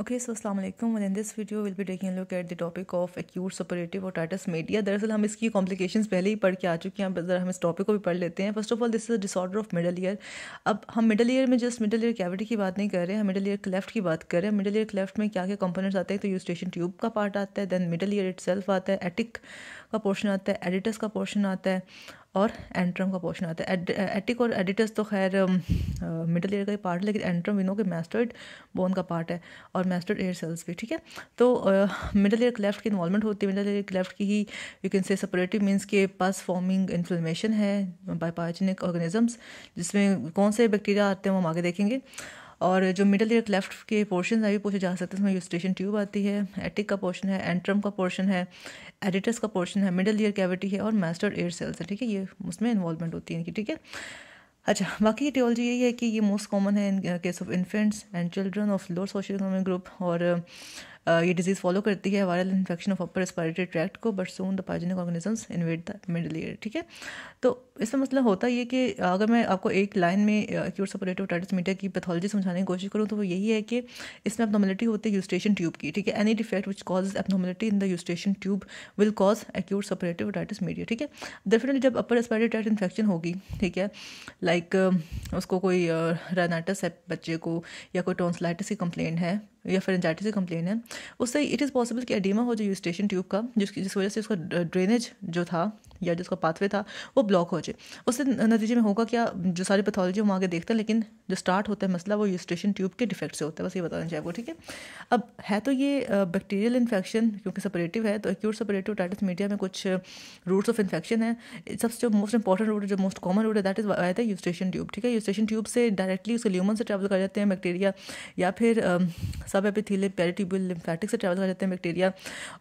Okay so अस्सलाम वालेकुम and in this video we'll be taking a look at the topic of acute suppurative दरअसल हम इसकी complications पहले ही पढ़ के आ चुके हैं ज़रा हम इस टॉपिक को भी पढ़ लेते हैं first of all this is disorder of middle ear अब हम मिडल ईयर में जस्ट मिडल ईयर कैविटी की बात नहीं कर रहे हैं मिडल ईयर क्लेफ्ट की बात कर रहे हैं मिडल ईयर क्लेफ्ट में क्या क्या कंपोनेंट्स आते हैं तो यूस्टेशन ट्यूब का पार्ट आता है देन मिडल ईयर इट आता है एटिक का पोर्शन आता है एडिटस का पोर्शन आता है और एंट्रम का पोर्शन आता है एड, एटिक और एडिटस तो खैर मिडल ईयर का ही पार्ट है लेकिन एंट्रम विनो के मैस्टर्ड बोन का पार्ट है और मैस्टर्ड एयर सेल्स भी ठीक है तो मिडल ईयर क्लेफ्ट की इन्वॉलमेंट होती है मिडल ईयर क्लेफ्ट की ही you can say suppurative means के पास फॉर्मिंग इन्फ्लेमेशन है बायपाजनिक ऑर्गेनिजम्स जिसमें कौन से बैक्टीरिया आते हैं वो हम आगे देखेंगे और जो मिडल ईयर लेफ्ट के पोर्शन है भी पूछे जा सकते हैं उसमें यूस्टेशन ट्यूब आती है एटिक का पोर्शन है एंट्रम का पोर्शन है एडिटस का पोर्शन है मिडल ईयर कैविटी है और मास्टर एयर सेल्स है ठीक है ये उसमें इन्वॉल्वमेंट होती है इनकी ठीक है अच्छा बाकी टियोलॉजी यही है कि ये मोस्ट कॉमन है in case of infants and children of lower social economic group और ये डिजीज़ फॉलो करती है viral infection of upper respiratory tract को but soon the pyogenic organisms invade the middle ear ठीक है तो इसका मसला मतलब होता ये कि अगर मैं आपको एक लाइन में एक्यूट सपरेटिव टाइटस मीडिया की पैथोलॉजी समझाने की कोशिश करूँ तो वो यही है कि इसमें एबनॉमिलिटी होती है यूस्टेशन ट्यूब की ठीक है any defect which cause abnormality in the Eustachian tube will cause acute suppurative otitis media ठीक है डेफिनेटली जब अपर रेस्पिरेटरी टाइट इन्फेक्शन होगी ठीक है लाइक उसको कोई रेनाइटस है बच्चे को या कोई टॉन्सलाइटिस की कंप्लेन है या फेरेंजाइटिस की कंप्लेन है उससे इट इज़ पॉसिबल कि एडीमा हो जाए यूस्टेशन ट्यूब का जिसकी जिस वजह से उसका ड्रेनेज जो था या जिसका पाथवे था वो ब्लॉक हो जाए पहुँचे उससे नतीजे में होगा क्या जो सारी पैथोलॉजी हम आगे देखते हैं लेकिन जो स्टार्ट होता है मसला वो यूस्ट्रेशन ट्यूब के डिफेक्ट से होता है बस ये बताना चाहिए वो ठीक है अब है तो ये बैक्टीरियल इन्फेक्शन क्योंकि सपरेटिव है तो एक्यूट सपरेटिव टाइटस मीडिया में कुछ रूट्स ऑफ इन्फेक्शन है सबसे जो मोस्ट इंपॉर्टेंट रूट है जो मोस्ट कॉमन रूट है दैट इज आया था यूस्ट्रेशन ट्यूब ठीक है यूस्ट्रेशन ट्यूब से डायरेक्टली उसके ल्यूमन से ट्रैवल कर जाते हैं बैक्टीरिया या फिर सब एपिथिल पैरिटिबल लिम्फेटिक से ट्रैवल कर जाते हैं बैक्टीरिया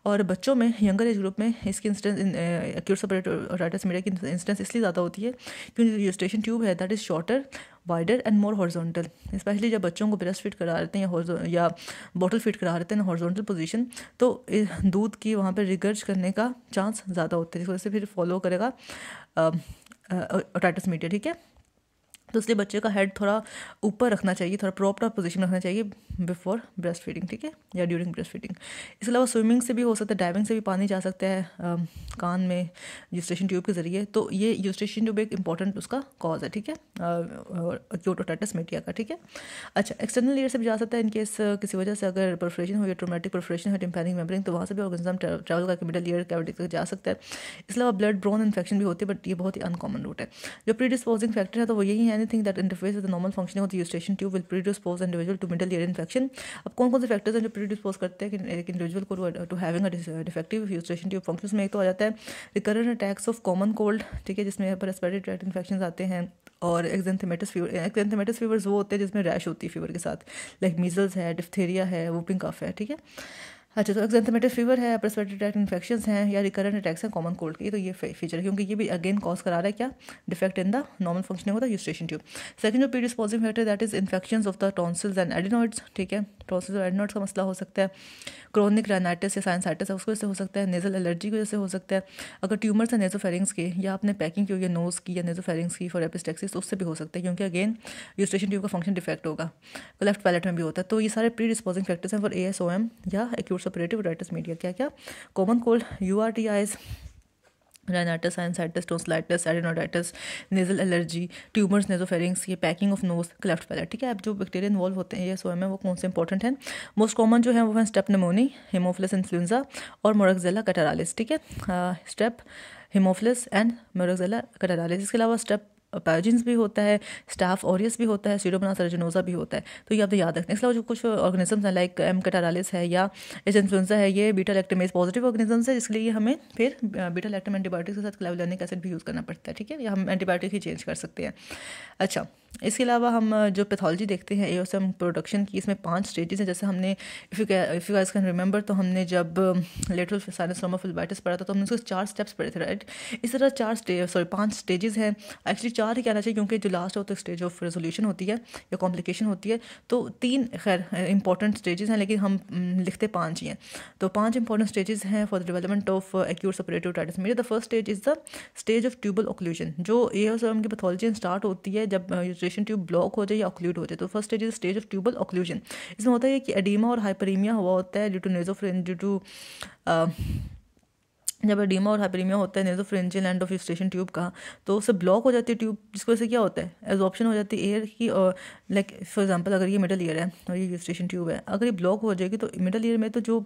और बच्चों में यंगर एज ग्रुप में इसकी incidence acute suppurative otitis media की इंस्टेंस इसलिए ज़्यादा ज़्यादा होती है क्योंकि जो यूस्टेशन ट्यूब है that is shorter wider and more horizontal specially जब बच्चों को ब्रेस्ट फिट करा रहे हैं या बॉटल फिट करा रहे हैं हॉर्जोंटल पोजिशन तो दूध की वहाँ पर रिगर्ज करने का चांस ज़्यादा होता है जिस वजह से फिर फॉलो करेगा ओटाइटिस मीडिया ठीक है तो इसलिए बच्चे का हेड थोड़ा ऊपर रखना चाहिए थोड़ा प्रॉपर पोजीशन रखना चाहिए बिफोर ब्रेस्ट फीडिंग ठीक है या ड्यूरिंग ब्रेस्ट फीडिंग इसके अलावा स्विमिंग से भी हो सकता है डाइविंग से भी पानी जा सकता है आ, कान में यूस्टेशन ट्यूब के ज़रिए तो ये यूस्टेशन ट्यूब एक इंपॉर्टेंट उसका कॉज है ठीक है क्योटोटाटस मेटिया का ठीक है अच्छा एक्सटर्नल ईयर से भी जा सकता है इनकेस किसी वजह से अगर प्रोफ्रेशन हो या ट्रोमेटिक प्रोफ्रेशन हो टिम्पैनिक मेम्बरिंग तो वहाँ से भी ऑर्गेनिज्म ट्रैवल करके मिडल ईयर कैविटी तक जा सकता है इसके अलावा ब्लड ब्रोन इन्फेक्शन भी होती है बट ये बहुत ही अनकॉमन रूट है जो प्री डिस्पोजिंग फैक्टर है तो वो यही है anything that interferes with the normal functioning of the eustachian tube will predispose individual to middle ear infection अब कौन कौन से फैक्टर्स हैं जो प्रीडिस्पोज करते हैं एक इंडिविजुअल को to having a defective Eustachian tube function में एक तो आ जाता है recurrent attacks of common cold ठीक है जिसमें पर रेस्पिरेटरी ट्रैक्ट इन्फेक्शन आते हैं और एक्जेंथेमेटिस फीवर एक्जेंथेमेटिस फीवर वो होते हैं जिसमें रैश होती है फीवर के साथ लाइक मीजल्स है डिफ्थेरिया है वोपिंग कफ है ठीक है अच्छा तो एक्जेंथमेटिव फीवर है अपर स्वेटर अटैक इन्फेक्शन हैं या रिकरेंट अटैक्स हैं कॉमन कोल्ड की तो ये फीचर है क्योंकि ये भी अगेन कॉज करा रहा है क्या defect in the normal functioning of the Eustachian tube second जो positive factor that is infection of the tonsils and adenoids ठीक है प्रोसेस और एडनोट्स का मसला हो सकता है क्रोनिक रेनाइटिस या साइनसाइटिस उसकी वजह से हो सकता है नेजल एलर्जी की वजह से हो सकता है अगर ट्यूमर्स है फेरिंग्स के या आपने पैकिंग की हुई है नोज़ की या नेजो फेरिंग्स की फॉर एपिस्टेक्सिस तो उससे भी हो सकता है क्योंकि अगेन यूस्टेशन ट्यूब का फंक्शन डिफेक्ट होगा लेफ्ट पैलेट में भी होता है तो ये सारे प्री डिस्पोजिंग फैक्टर्स हैं for A S O M या एक्यूट सपरेटिव राइटस मीडिया क्या क्या common cold U R T Is rhinitis, sinusitis, tonsillitis, adenoiditis, allergy tumours nasopharynx ये packing of nose cleft palate ठीक है अब जो बैक्टीरिया इन्वॉल्व होते हैं ये सोए में वो कौन से इंपॉर्टेंट हैं मोस्ट कॉमन जो है वो है स्टेप नमोनी हिमोफिलस इन्फ्लुएंजा और मोरक्जेला कटरालिस ठीक है strep Haemophilus and Moraxella catarrhalis इसके अलावा स्टेप पैजिन्स भी होता है स्टाफ ओरियस भी होता है सीडोमना सरजनोजा भी होता है तो ये आप तो याद रखते हैं इसके अलावा जो कुछ ऑर्गेनिजम्स हैं लाइक एम कटारालिस है या एस इन्फ्लुएंजा है ये बीटा लैक्टमेज पॉजिटिव ऑर्गेनिजम्स है इसलिए लिए हमें फिर बीटा लैक्टम एंटीबायोटिक्स के साथ क्लेवलनिक एसिड भी यूज़ करना पड़ता है ठीक है या हम एंटीबायोटिक ही चेंज कर सकते हैं अच्छा इसके अलावा हम जो पैथोलॉजी देखते हैं एओसम प्रोडक्शन की इसमें पांच स्टेजेस हैं जैसे हमने if if you can remember तो हमने जब लेटरल साइनस रोमोफिलबाइटिस पढ़ा था तो हमने उसको चार स्टेप्स पढ़े थे राइट इस तरह चार स्टेज सॉरी पांच स्टेजेस हैं एक्चुअली चार ही कहना चाहिए क्योंकि जो लास्ट होता है स्टेज ऑफ रेजोल्यूशन होती है या कॉम्प्लिकेशन होती है तो तीन खैर इंपॉर्टेंट स्टेजेस हैं लेकिन हम लिखते पाँच ही हैं तो पाँच इंपॉर्टेंट स्टेजेस हैं for the development of acute suppurative otitis media the first stage is the stage of tubal occlusion जो एओसम की पैथोलॉजी स्टार्ट होती है जब मेंस्ट्रेशन ट्यूब ब्लॉक हो जाए या ऑक्लूड हो जाए तो first stage is stage of tubal occlusion इसमें होता है कि एडीमा और हाइपरीमिया हुआ होता है due to nasopharynx due to जब एडीमा और हाइपरीमिया होता है नहीं तो pharyngeal end of Eustachian tube का तो उससे ब्लॉक हो जाती है ट्यूब जिसकी वजह से क्या होता है एजॉप्शन हो जाती है एयर की और लाइक फॉर एग्जांपल अगर ये मिडल ईयर है और ये स्टेशन ट्यूब है अगर ये ब्लॉक हो जाएगी तो मिडल ईयर में तो जो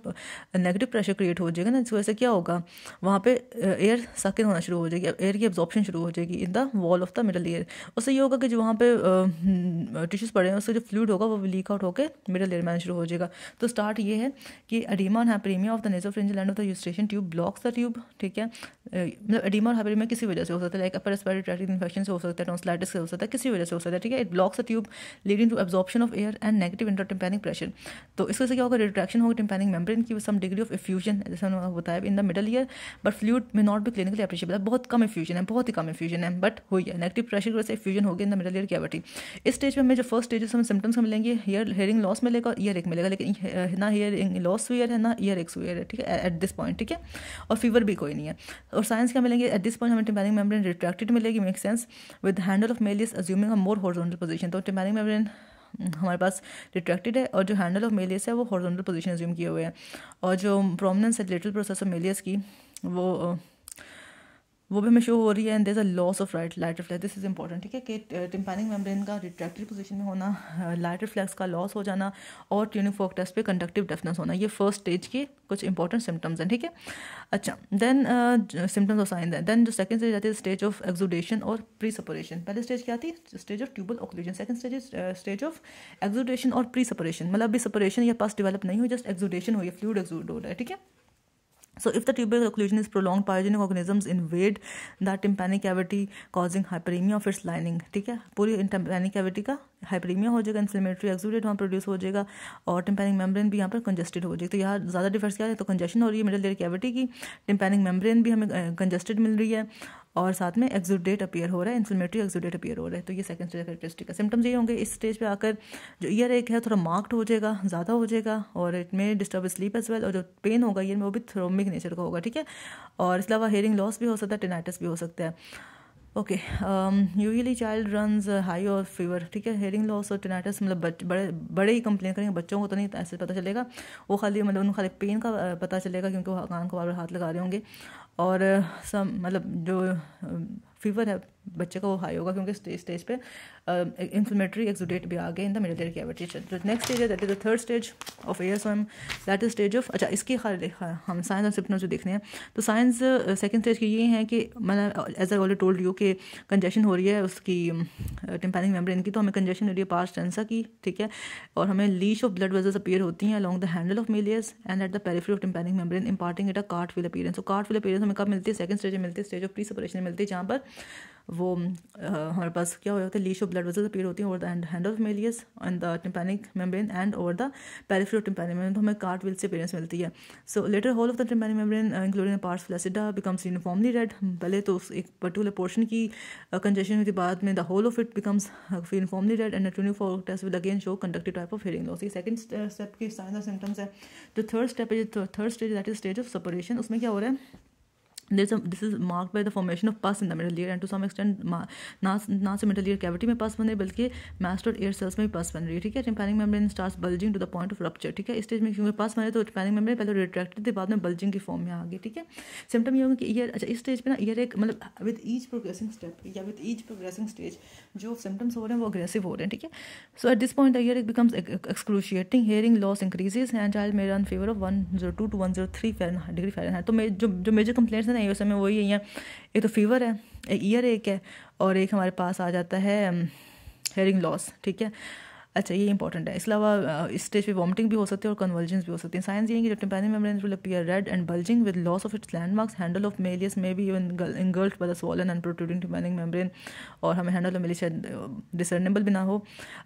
नेगेटिव प्रेशर क्रिएट हो जाएगा ना इस वजह से क्या होगा वहाँ पर एयर सकिन होना शुरू हो जाएगी एयर की एब्जॉर्प्शन शुरू हो जाएगी in the wall of the middle ear उससे ये होगा कि जो वहाँ पर टिश्यूज़ uh, पड़े हैं उससे जो फ्लूड होगा वो लीक आउट होकर मिडल ईयर में शुरू हो जाएगा तो स्टार्ट ये है कि एडीमा और hyperaemia of the nasal end of the Eustachian tube blocks the tube ठीक है मतलब एडिमा और हाइपरीमा किसी वजह से हो सकता है like upper respiratory tract infection से हो सकता है टॉन्सलाइटिस से हो सकता है किसी वजह से हो सकता है ठीक है it blocks a tube leading to absorption of air and negative intratympanic pressure तो इस वजह से क्या होगा रिट्रैक्शन होगा टिम्पैनिक मेम्ब्रेन की सम डिग्री ऑफ इफ्यूजन जैसे हमने बताया in the middle ear but fluid may not be clinically appreciable बहुत कम इफ्यूजन है बहुत ही कम इफ्यूजन है बट हुई है नेगेटिव प्रेशर की वजह से इफ्यूजन होगी in the middle ear cavity इस स्टेज में हमें जो फर्स्ट स्टेज हमें सिम्टम्स मिलेंगे हेयर हेयरिंग लॉस मिलेगा और ईयर एक मिलेगा लेकिन ना हेयरिंग लॉस हुई है ना ईयर एक्स हुई है ठीक है एट दिस पॉइंट ठीक है और फीवर भी कोई नहीं है और साइंस क्या मिलेंगे एट दिस पॉइंट हमें टिम्पैनिंग मेम्ब्रेन रिट्रैक्टेड मिलेगी make sense with handle of malleus is assuming a more horizontal position तो टिम्पैनिंग हम्म, मेम्ब्रेन हमारे पास रिट्रैक्टेड है और जो हैंडल ऑफ मेलियस है वो हॉर्जोनल पोजीशन अज्यूम किए हुए हैं और जो प्रोमिनेंस है लिटल प्रोसेस ऑफ मेलियस की वो वो भी हमें शो हो रही है and there a loss of right light reflex this is important ठीक है कि टिम्पैनिक uh, मेम्ब्रेन का रिट्रैक्टिव पोजीशन में होना लाइट uh, रिफ्लेक्स का लॉस हो जाना और ट्यूनिफोक टेस्ट पे कंडक्टिव डेफनेस होना ये फर्स्ट स्टेज के कुछ इंपॉर्टेंट सिम्टम्स हैं ठीक है अच्छा देन सिम्टम्स ऑफ साइन है देन जो सेकंड स्टेज आती है स्टेज ऑफ एक्जुडेशन और प्री सपोरेशन पहले स्टेज क्या आती है stage of tubal occlusion second stage is stage of exudation और प्री सपोरेशन मतलब अभी सपोरेशन या पास डेवलप नहीं हुई जस्ट एक्जुडेशन हुई फ्लूड एग्जूड हो रहा है ठीक है So, if the tubular is is prolonged, pyogenic invade the tympanic cavity causing hyperemia of its lining. ठीक है पूरी tympanic cavity का हाइपरीमिया हो जाएगा इन्फ्लेमेटरी एक्सूडेट वहाँ प्रोड्यूस हो जाएगा और टिम्पैनिक मेम्ब्रेन भी यहाँ पर कंजस्टेड हो जाएगी तो यहाँ ज़्यादा डिफरेंस क्या है तो कंजेशन हो रही है मिडिल लेयर कैविटी की टिम्पेनिक मेम्ब्रेन भी हमें कंजस्टेड मिल रही है और साथ में एक्जोडेट अपियर हो रहा है इन्फ्लेमेटरी एक्जोडेट अपियर हो रहा है तो ये सेकंड स्टेज कैरेक्टरिस्टिक है सिम्टम्स ये होंगे इस स्टेज पे आकर जो ईयर एक है थोड़ा मार्क्ड हो जाएगा ज़्यादा हो जाएगा और इट में डिस्टर्ब स्लीप एज वेल और जो पेन होगा ईयर में वो भी थ्रोमिक नेचर का होगा ठीक है और इसके अलावा हेयरिंग लॉस भी हो सकता है टेनाइटिस भी हो सकता है okay usually child runs high और फीवर ठीक है हेयरिंग लॉस और टेनाइटिस मतलब बड़े बड़े ही कंप्लेन करेंगे बच्चों को तो नहीं ऐसे पता चलेगा वो खाली मतलब उन खाली पेन का पता चलेगा क्योंकि वो कान को बार बार हाथ लगा रहे होंगे और सम मतलब जो फीवर है बच्चे का वो हाई होगा क्योंकि स्टेज पे इन्फ्लेमेटरी एक्सोडेट भी आ गए in the middle ear cavity जो नेक्स्ट स्टेज है that is the third stage of एयर स्वयं दैट इज स्टेज ऑफ अच्छा इसकी हम साइंस और सिप्टम्स जो देखने हैं तो साइंस सेकेंड स्टेज की ये है कि मैंने as I already told you कि कंजेशन हो रही है उसकी टिम्पैनिक मेम्ब्रेन की तो हमें कंजेशन हो रही है पास टेंसा की ठीक है और हमें leash of blood vessels appear होती हैं along the handle of malleus and at the periphery of tympanic membrane imparting it a cartwheel appearance तो कार्ट फील अपीयरेंस हमें कब मिलती है सेकंड स्टेज में मिलती है स्टेज ऑफ प्री सपरेशन मिलती है जहाँ पर वो हमारे पास क्या हो जाता है leash of blood vessels appear होती हैं over the handle of malleus and the tympanic membrane and over the peripheral tympanic membrane तो हमें कार्ट व्हील से अपीयरेंस मिलती है so later whole of the tympanic membrane including pars flaccida becomes uniformly red पहले तो उस एक particular portion की कंजेशन uh, के बाद में the whole of it becomes uniformly red and uniform test will again show conductive type of hearing loss ये second step के साइंस और सिम्टम्स है जो थर्ड स्टेप है जो third stage that is stage of suppuration उसमें क्या हो रहा है this this is mark marked the formation of pus in the middle ear and to some some ना ना से मिडल ईयर कैविटी में पस बन रही है बल्कि मैस्टर एयर सेल्स में भी पस बन रही है ठीक है tympanic membrane start bulging to the point of rupture ठीक है इस स्टेज में क्योंकि पस बने तो टिम्पैनिक मेम्ब्रेन पहले रिट्रैक्टेड थी बाद में बल्जिंग की फॉर्म में आ गई ठीक है सिम्टम ये होगा कि ईयर अच्छा इस स्टेज पर ना ईयर एक मतलब विद ईच प्रोग्रेसिंग स्टेप या विद ईच प्रोग्रेसिंग स्टेज जो सिम्टम्स हो रहे हैं वो अग्रेसिव हो रहे हैं ठीक है so at this point the ear it becomes excruciating hearing loss increases and child मेरा in fever of one zero two to one zero three degree Fahrenheit है तो जो जो मेजर कंप्लेट्स हैं नहीं उस समय वही है यहाँ एक तो फीवर है एक ईयर एक है और एक हमारे पास आ जाता है हेयरिंग um, लॉस ठीक है अच्छा ये इंपॉर्टेंट है इसके अलावा uh, इस स्टेज पे वॉमिटिंग भी हो सकती है और कन्वर्जेंस भी हो सकती है साइंस ये है कि जो membrane will appear red and bulging with loss of its landmarks handle of malleus may be even engulfed by the swollen and protruding tympanic membrane और हमें handle of malleus discernible discernible भी ना हो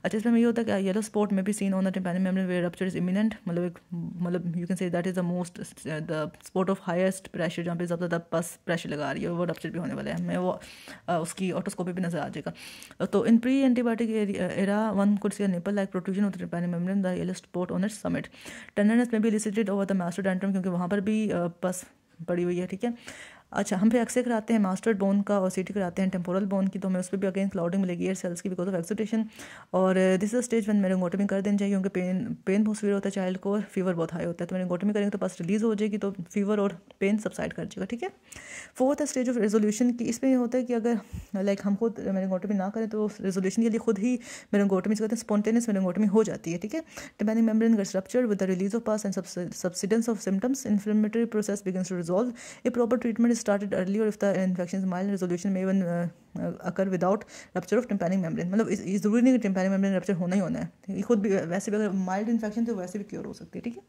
अच्छा इसमें ये होता है कि येलो स्पॉट में भी seen on the tympanic membrane where rupture is imminent मतलब एक मतलब you can say that is the most the spot of highest pressure जहाँ पे ज़्यादा पस प्रेशर लगा रही है वो रप्चर भी होने वाला है हमें वो uh, उसकी ऑटोस्कोपी भी नजर आ जाएगा तो in pre antibiotic era one कुर्सी nipple-like protrusion of the perineum, the yellowest spot on its summit. Tenderness may be elicited over the mastodentum क्योंकि वहाँ पर भी पस पड़ी हुई है ठीक है अच्छा हम फिर एक्सरे कराते हैं मास्टर्ड बोन का और सीटी कराते हैं टेम्पोरल बोन की तो हमें उस पर भी अगेंस्ट लॉडिंग मिलेगी एयर सेल्स की बिकॉज ऑफ एक्सोटेशन और दिस इज स्टेज वन गोटमी कर देनी चाहिए क्योंकि पेन पेन बहुत सीवियर होता है चाइल्ड को और फीवर बहुत हाई होता है तो मेरे गोटमी करेंगे तो बस रिलीज हो जाएगी तो फीवर और पेन सबसाइड कर जाएगा ठीक है फोर्थ स्टेज ऑफ रेजोल्यूशन की इसमें यह होता है कि अगर लाइक हम खुद मेरे गोटमी ना करें तो रेजोल्यूशन के लिए खुद ही मेरे मेरेंगोटमी कहते हैं स्पॉन्टेनियस गोटमी हो जाती है ठीक है depending membrane gets rupture with the release of pus and subsidence of symptoms inflammatory process begin to resolve a proper treatment is started early और if the infection is mild resolution may even occur without rupture of tympanic membrane मतलब ज़रूरी नहीं कि tympanic membrane rupture होना ही होना है खुद भी वैसे भी अगर माइल्ड इन्फेक्शन तो वैसे भी क्योर हो सकती है ठीक है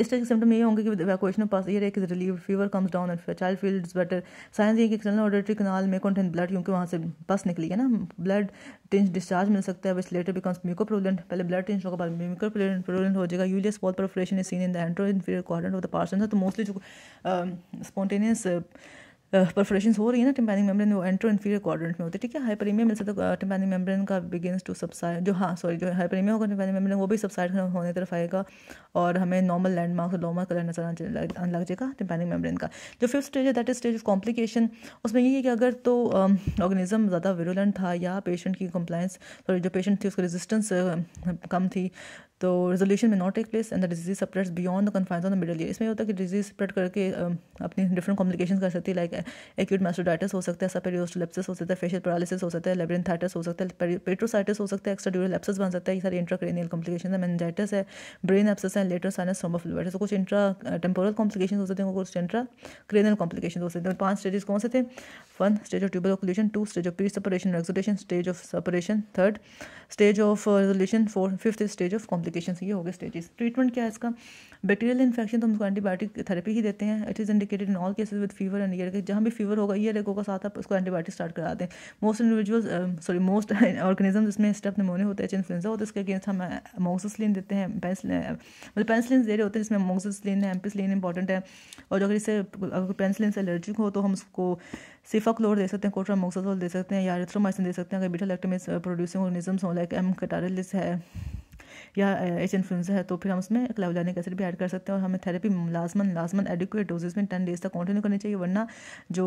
इस तरह के सिम्टम ये होंगे कि वैकुएशन पास ये रहे कि relieve fever comes down and child feels better signs ये कि एक्सटर्नल ऑडिटरी कनाल में कॉन्टेंट ब्लड क्योंकि वहाँ से पस निकली है ना ब्लड टिंज डिस्चार्ज मिल सकता है which later becomes mucopurulent पहले ब्लड टिंज होगा म्यूको प्रोलेंट हो जाएगा यूलियस वॉल perforation is seen in the anteroinferior quadrant of the pars tensa तो मोस्टली जो स्पॉन्टेनियस um, uh, परफोरेशन हो रही है ना टिम्पैनिक मेम्ब्रेन वो एंट्रो इन्फीरियर क्वाड्रेंट में होती है ठीक है हाइपरीमिया मिल सकता है टिम्पैनिक तो, मेम्ब्रेन का बिगिंस टू सबसाइड जो हाँ सॉरी जो हाइपरीमिया होगा टिम्पैनिक मेम्ब्रेन वो भी सबसाइड होने तरफ आएगा और हमें नॉर्मल लैंडमार्क नॉर्मल कलर नजर आने लग जाएगा टिम्पैनिक मेम्ब्रेन का जो फिफ्थ स्टेज है that is stage of complication उसमें ये है कि अगर तो ऑर्गेनिज्म ज़्यादा विरुलेंट था या पेशेंट की कंप्लाइंस सॉरी जो पेशेंट थी उसकी रेजिस्टेंस कम थी तो resolution may not take place and the disease spreads beyond the confines of the middle ear इसमें होता है कि डिजीज स्प्रेड करके um, अपनी डिफरेंट कॉम्प्लिकेशन कर सकती है लाइक एक्यूट मैस्टोडाइटिस हो सकता है सपेरियोस्टोलेप्सिस हो सकता है फेशियल पैरालिसिस हो सकता है लेबरेंथाइटिस हो सकता है पेट्रोसाइटिस हो सकता है एक्स्ट्रा ड्यूरल एप्सिस बन सकता है ये सारे इंट्राक्रेनियल कॉम्प्लिकेशन है मैनजाइटिस है ब्रेन एप्सिस है लेटर साइनस सोमोफ्लूइटिस तो कुछ इंट्रा टेम्पोरल कॉम्प्लिकेशन हो सकते हैं कुछ इंट्रा क्रेनियल कॉम्प्लिकेशन हो सकते हैं पांच स्टेजेस कौन से थे one stage of tubal occlusion two stage of presuppuration exudation stage of suppuration third stage of resolution four fifth stage of complication complication ये हो गए स्टेजेस ट्रीटमेंट क्या है इसका बैक्टीरियल इन्फेक्शन तो हम उसको एंटीबायोटिक थेरेपी ही देते हैं it is indicated in all cases with fever and earache जहाँ भी फीवर होगा ईयर एगो का साथ आप उसको एंटीबायोटिक स्टार्ट करा दें most individual sorry most organism इसमें स्टेप निमोनिया होता है इन्फ्लुएंजा होता है इसके अगेंस्ट हम मोक्सलिन uh, देते हैं uh, मतलब पेंसिलिन दे रहे होते हैं जिसमें मोक्सलिन है एम्पिसलिन इंपॉर्टेंट है और अगर इससे अगर पेंसिलिन से एलर्जिक हो तो हम उसको सिफाक्लोर दे सकते हैं कोट्रामोक्साजोल दे सकते हैं या एरिथ्रोमाइसिन दे सकते हैं अगर बीटा लैक्टमेस प्रोड्यूसिंग ऑर्गेनिजम्स हो लाइक एम कटारलिस है या एच इन्फ्लुएंजा है तो फिर हम उसमें क्लाउलानिक एसिड भी ऐड कर सकते हैं और हमें थेरेपी लाजमन लाजमन एडिकुएट डोजेज में टेन डेज तक कंटिन्यू करनी चाहिए वरना जो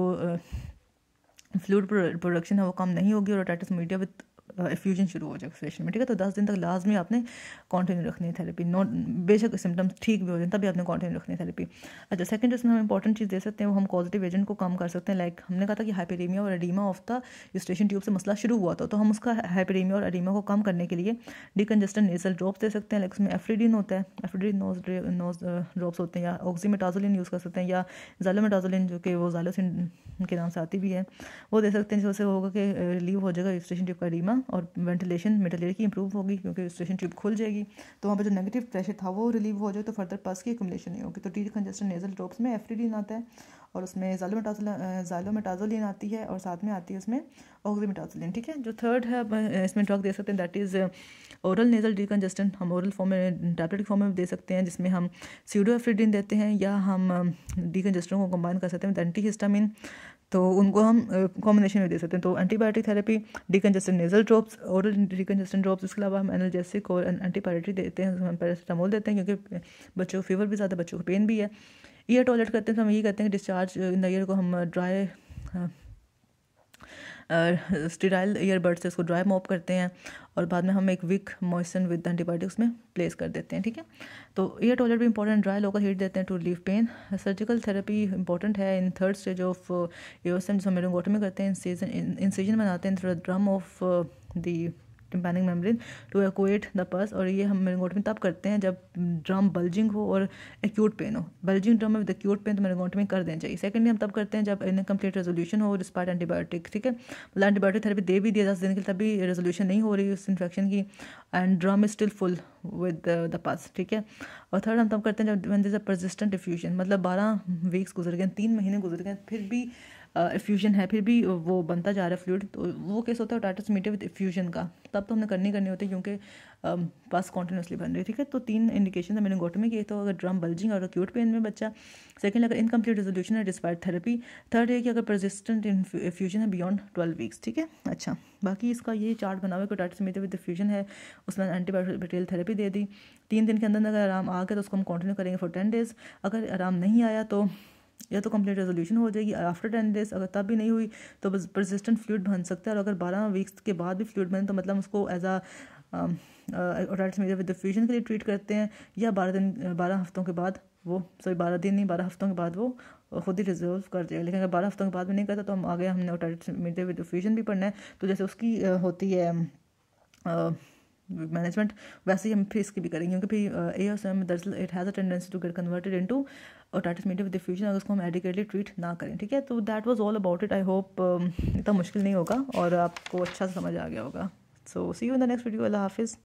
फ्लूड प्रोडक्शन है वो कम नहीं होगी और ओटाइटिस मीडिया विद इफ्यूजन शुरू हो जाएगा फेशियल में ठीक है तो दस दिन तक लाजमी आपने कंटिन्यू रखनी है थेरेपी नॉट बेशक सिम्टम्स ठीक भी हो जाए तभी आपने कंटिन्यू रखनी है थेरेपी अच्छा सेकंड जिसमें हम इंपॉर्टेंट चीज़ दे सकते हैं वो हम पॉजिटिव एजेंट को कम कर सकते हैं लाइक हमने कहा था कि हाइपेरीमिया और oedema of the Eustachian tube से मसला शुरू हुआ था तो हम उसका हाइपेरीमिया और एडीमा को कम करने के लिए डिकन्जस्टेंट नेजल ड्रॉप्स दे सकते हैं लाइक उसमें एफ्रीडिन होता है एफ्रीडिन नोज नोज ड्रॉप्स होते हैं या ऑक्सीमेटाजोलिन यूज़ कर सकते हैं या जालोमेटाजोलिन जो कि वो जालोसिन के नाम से आती भी है वो दे सकते हैं जिससे होगा कि रिलीव हो जाएगा स्टेशन ट्यूब का एडीमा और वेंटिलेशन मेटल एयर की इंप्रूव होगी क्योंकि स्टेशन ट्यूब खुल जाएगी तो वहाँ पर जो नेगेटिव प्रेशर था वो रिलीव हो जाए तो फर्दर पस की एक्यूमलेशन नहीं होगी तो टी कंजेस्टन नेजल ड्रॉप्स में एफ्रीडीन आता है और उसमें जालोमेटाजोलिन आती है और साथ में आती है उसमें ओग्रीमेटाजोलिन ठीक है जो थर्ड है इसमें ड्रग दे सकते हैं that is oral nasal decongestant हम ओरल फॉर्म में टैबलेट फॉर्म में दे सकते हैं जिसमें हम सीडो एफ्रीडीन देते हैं या हम डिकन्जेस्टेंट को कंबाइन कर सकते हैं एंटी हिस्टामिन तो उनको हम कॉम्बिनेशन में दे सकते हैं तो antibiotic therapy decongestant nasal drops oral decongestant drops इसके अलावा हम एनर्जेसिक और एंटीबायोटिक देते हैं हम पैरासीटामोल देते हैं क्योंकि बच्चों को फीवर भी ज़्यादा बच्चों को पेन भी है ईयर टॉयलेट करते हैं तो हम यही कहते हैं कि डिस्चार्ज इन ईयर को हम ड्राई स्टेराइल ईयरबड से उसको ड्राई मॉप करते हैं और बाद में हम एक विक मॉइसन विद एंटीबायोटिक्स उसमें प्लेस कर देते हैं ठीक है तो ईयर टॉयलेट भी इंपॉर्टेंट ड्राई लोकल हीट देते हैं to relieve pain surgical therapy important है इन थर्ड स्टेज ऑफ जो हम जिसमें में करते हैं इन सीजन इन सीजन बनाते हैं through drum of the tympanic membrane to act the pus और ये हम मेरेगोटमी में तब करते हैं जब ड्रम बल्जिंग हो और एक्यूट पेन हो bulging drum with acute pain तो मेरेगोटमी में कर देना चाहिए सेकंडली हम तब करते हैं जब कंप्लीट रेजोल्यूशन हो और एंटीबायोटिक ठीक है मतलब एंटीबायोटिक थेरेपी दे भी दिया दस दिन के लिए रेजोल्यूशन नहीं हो रही उस इन्फेक्शन की end drum is still full with the pus ठीक है और थर्ड हम तब करते हैं जब when this a persistent effusion मतलब बारह वीक्स गुजर गए तीन महीने गुजर गए फिर भी इफ्यूजन है फिर भी वो बनता जा रहा है फ्लूड तो वो केस होता है टाटस मीटर विद इफ्यूजन का तब तो हमने करनी करनी होती है क्योंकि पास कॉन्टिन्यूसली बन रही है ठीक है तो तीन इंडिकेशन है मैंने गोटमी किए तो अगर ड्रम बल्जिंग और अक्यूट पेन में बच्चा सेकेंड अगर इनकम्प्लीट रिजोल्यूशन है डिस्पायर थेरेपी थर्ड है कि अगर प्रजिस्टेंट इफ्यूजन है बियॉन्ड ट्वेल्व वीक्स ठीक है अच्छा बाकी इसका ये चार्ट बना हुआ है कि टाटस मीटर विद इफ्यूजन है उसमें एंटीबायोटिकल थेरेपी दे दी तीन दिन के अंदर अगर आराम आ गया तो उसको हम कंटिन्यू करेंगे फॉर टेन डेज अगर आराम नहीं आया तो या तो कंप्लीट रेजोल्यूशन हो जाएगी आफ्टर टेन डेज अगर तब भी नहीं हुई तो बस प्रजिस्टेंट फ्लूड बन सकता है और अगर बारह वीक्स के बाद भी फ्लूड बने तो मतलब उसको as a media with effusion के लिए ट्रीट करते हैं या बारह दिन बारह हफ्तों के बाद वो सॉरी बारह दिन नहीं बारह हफ्तों के बाद वो खुद ही रिजोल्व कर देगा लेकिन अगर बारह हफ्तों के बाद भी नहीं करता तो हम आगे हमने ओटाइट मीडिया विद डिफ्यूजन भी पढ़ना है तो जैसे उसकी uh, होती है um, uh, मैनेजमेंट वैसे ही हम फिर इसकी भी करेंगे क्योंकि फिर ए एस एम दरअसल it has a tendency to get converted into otitis media with effusion अगर उसको हम एडिकेटली ट्रीट ना करें ठीक है तो that was all about it I hope इतना मुश्किल नहीं होगा और आपको अच्छा समझ आ गया होगा so see you in the next video अल्लाह हाफिज़